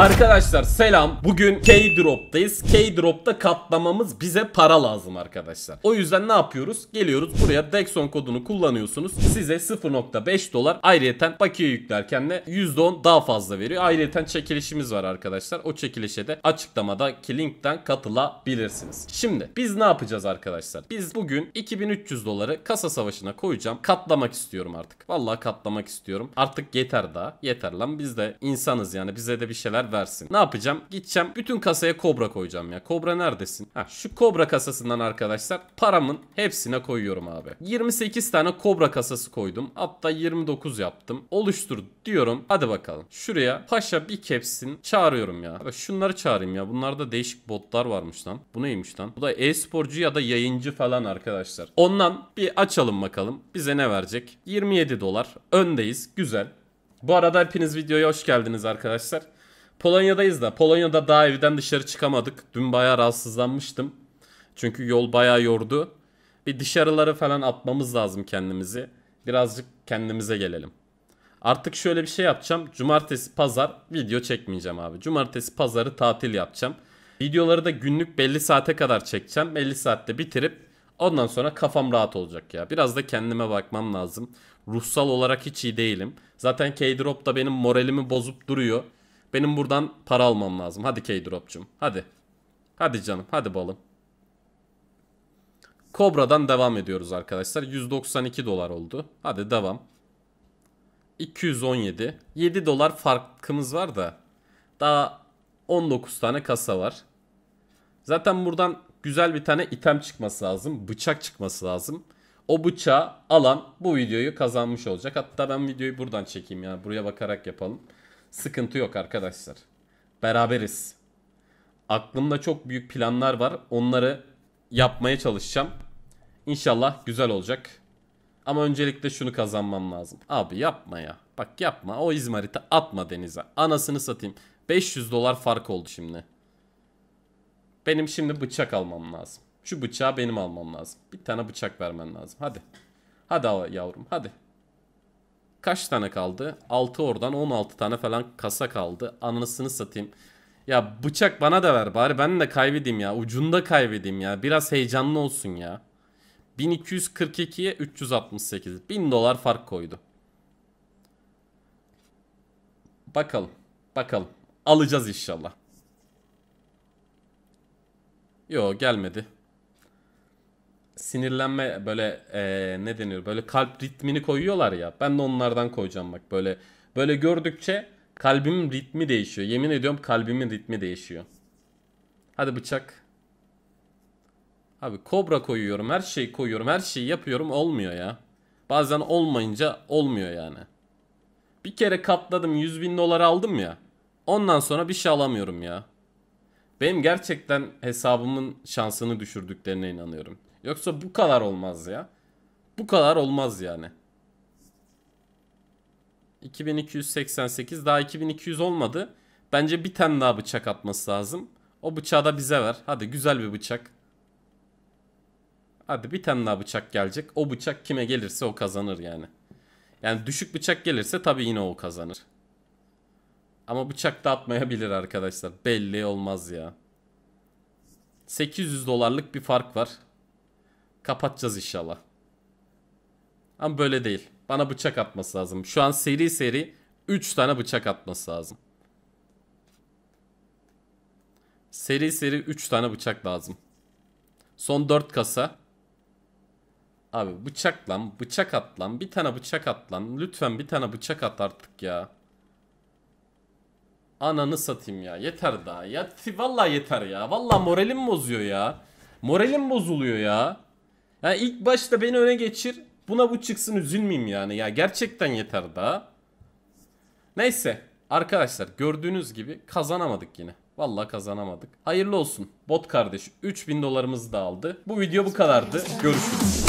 Arkadaşlar selam. Bugün K-Drop'tayız. K-Drop'ta katlamamız bize para lazım arkadaşlar. O yüzden ne yapıyoruz? Geliyoruz buraya Dexon kodunu kullanıyorsunuz. Size 0.5 dolar ayrıyeten bakiye yüklerken de %10 daha fazla veriyor. Ayrıyeten çekilişimiz var arkadaşlar. O çekilişe de açıklamadaki linkten katılabilirsiniz. Şimdi biz ne yapacağız arkadaşlar? Biz bugün 2300 doları kasa savaşına koyacağım. Katlamak istiyorum artık. Vallahi katlamak istiyorum. Artık yeter daha. Yeter lan biz de insanız yani bize de bir şeyler versin. Ne yapacağım? Gideceğim bütün kasaya kobra koyacağım ya. Kobra neredesin? Ha, şu kobra kasasından arkadaşlar paramın hepsine koyuyorum abi. 28 tane kobra kasası koydum. Hatta 29 yaptım. Oluştur diyorum. Hadi bakalım. Şuraya paşa bir kepsin çağırıyorum ya. Abi şunları çağırayım ya. Bunlarda değişik botlar varmış lan. Bu neymiş lan? Bu da e-sporcu ya da yayıncı falan arkadaşlar. Ondan bir açalım bakalım. Bize ne verecek? 27 dolar. Öndeyiz. Güzel. Bu arada hepiniz videoya hoş geldiniz arkadaşlar. Polonya'dayız da. Polonya'da daha evden dışarı çıkamadık. Dün bayağı rahatsızlanmıştım. Çünkü yol bayağı yordu. Bir dışarıları falan atmamız lazım kendimizi. Birazcık kendimize gelelim. Artık şöyle bir şey yapacağım. Cumartesi, pazar video çekmeyeceğim abi. Cumartesi, pazarı tatil yapacağım. Videoları da günlük belli saate kadar çekeceğim. 50 saatte bitirip ondan sonra kafam rahat olacak ya. Biraz da kendime bakmam lazım. Ruhsal olarak hiç iyi değilim. Zaten K-Drop da benim moralimi bozup duruyor. Benim buradan para almam lazım. Hadi K-Drop'cum. Hadi. Hadi canım. Hadi balım. Kobra'dan devam ediyoruz arkadaşlar. 192 dolar oldu. Hadi devam. 217. 7 dolar farkımız var da. Daha 19 tane kasa var. Zaten buradan güzel bir tane item çıkması lazım. Bıçak çıkması lazım. O bıçağı alan bu videoyu kazanmış olacak. Hatta ben videoyu buradan çekeyim ya, buraya bakarak yapalım. Sıkıntı yok arkadaşlar. Beraberiz. Aklımda çok büyük planlar var. Onları yapmaya çalışacağım. İnşallah güzel olacak. Ama öncelikle şunu kazanmam lazım. Abi yapma ya. Bak yapma. O izmariti atma denize. Anasını satayım. 500 dolar fark oldu şimdi. Benim şimdi bıçak almam lazım. Şu bıçağı benim almam lazım. Bir tane bıçak vermen lazım. Hadi. Hadi yavrum hadi. Kaç tane kaldı? 6 oradan 16 tane falan kasa kaldı. Anasını satayım. Ya bıçak bana da ver bari ben de kaybedeyim ya. Ucunda kaybedeyim ya. Biraz heyecanlı olsun ya. 1242'ye 368. 1000 dolar fark koydu. Bakalım. Bakalım. Alacağız inşallah. Yo gelmedi sinirlenme böyle e, ne denir böyle kalp ritmini koyuyorlar ya ben de onlardan koyacağım bak böyle böyle gördükçe kalbimin ritmi değişiyor yemin ediyorum kalbimin ritmi değişiyor hadi bıçak abi kobra koyuyorum her şeyi koyuyorum her şeyi yapıyorum olmuyor ya bazen olmayınca olmuyor yani bir kere katladım 100 bin dolar aldım ya ondan sonra bir şey alamıyorum ya benim gerçekten hesabımın şansını düşürdüklerine inanıyorum. Yoksa bu kadar olmaz ya. Bu kadar olmaz yani. 2288 daha 2200 olmadı. Bence bir tane daha bıçak atması lazım. O bıçağı da bize ver. Hadi güzel bir bıçak. Hadi bir tane daha bıçak gelecek. O bıçak kime gelirse o kazanır yani. Yani düşük bıçak gelirse tabii yine o kazanır. Ama bıçak da atmayabilir arkadaşlar. Belli olmaz ya. 800 dolarlık bir fark var. Kapatacağız inşallah. Ama böyle değil. Bana bıçak atması lazım. Şu an seri seri 3 tane bıçak atması lazım. Seri seri 3 tane bıçak lazım. Son 4 kasa. Abi bıçak lan, bıçak at lan. Bir tane bıçak at lan. Lütfen bir tane bıçak at artık ya. Ananı satayım ya. Yeter daha. Ya vallahi yeter ya. Vallahi moralim bozuyor ya. Moralim bozuluyor ya. Yani ilk başta beni öne geçir. Buna bu çıksın üzülmeyeyim yani. Ya gerçekten yeter daha. Neyse arkadaşlar gördüğünüz gibi kazanamadık yine. Vallahi kazanamadık. Hayırlı olsun. Bot kardeş 3000 dolarımızı da aldı. Bu video bu kadardı. Görüşürüz.